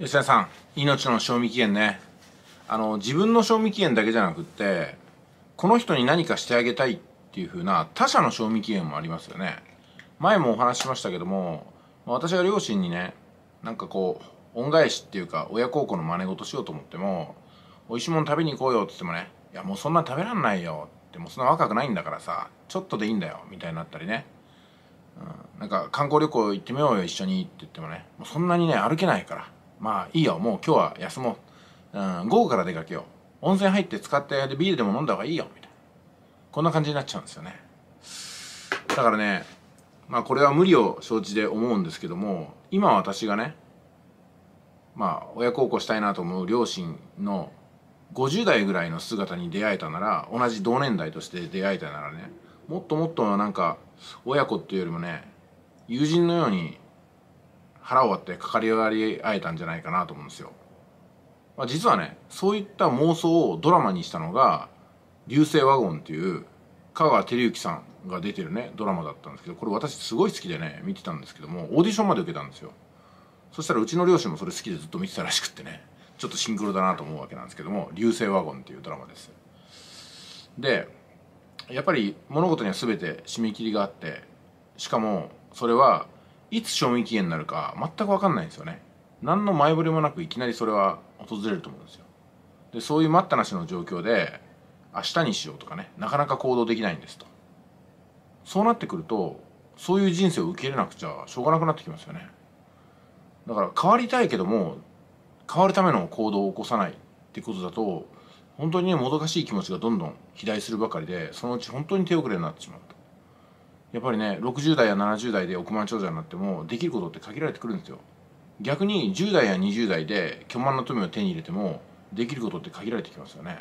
吉田さん命の賞味期限ねあの自分の賞味期限だけじゃなくってこの人に何かしてあげたいっていう風な他者の賞味期限もありますよね前もお話ししましたけども私が両親にねなんかこう恩返しっていうか親孝行の真似事しようと思っても美味しいもの食べに行こうよって言ってもねいやもうそんな食べらんないよってもうそんな若くないんだからさちょっとでいいんだよみたいになったりねうん、なんか観光旅行行ってみようよ一緒にって言ってもねもうそんなにね歩けないからまあいいよ、もう今日は休もう。うん、午後から出かけよう。温泉入って使ってビールでも飲んだ方がいいよ、みたいな。こんな感じになっちゃうんですよね。だからね、まあこれは無理を承知で思うんですけども、今私がね、まあ親孝行したいなと思う両親の50代ぐらいの姿に出会えたなら、同じ同年代として出会えたならね、もっともっとなんか親子っていうよりもね、友人のように腹を割ってかかり割り合えたんじゃないかなと思うんですよ、まあ、実はねそういった妄想をドラマにしたのが「流星ワゴン」っていう香川照之さんが出てるねドラマだったんですけどこれ私すごい好きでね見てたんですけどもオーディションまで受けたんですよそしたらうちの両親もそれ好きでずっと見てたらしくってねちょっとシンクロだなと思うわけなんですけども「流星ワゴン」っていうドラマですでやっぱり物事には全て締め切りがあってしかもそれはいつ賞味期限になるか全く分かんないんですよね何の前触れもなくいきなりそれは訪れると思うんですよでそういう待ったなしの状況で明日にしようとかねなかなか行動できないんですとそうなってくるとそういう人生を受け入れなくちゃしょうがなくなってきますよねだから変わりたいけども変わるための行動を起こさないってことだと本当にねもどかしい気持ちがどんどん肥大するばかりでそのうち本当に手遅れになってしまうやっぱりね60代や70代で億万長者になってもできることって限られてくるんですよ逆に10代や20代で巨万の富を手に入れてもできることって限られてきますよね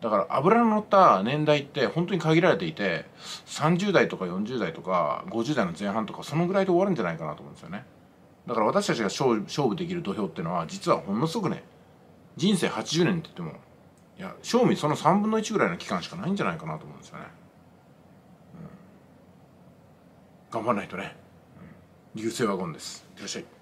だから油の乗った年代って本当に限られていて30代とか40代とか50代の前半とかそのぐらいで終わるんじゃないかなと思うんですよねだから私たちが勝負できる土俵っていうのは実はほんのすごくね人生80年って言ってもいや賞味その3分の1ぐらいの期間しかないんじゃないかなと思うんですよね。頑張らないとね、流星ワゴンですいらっしゃい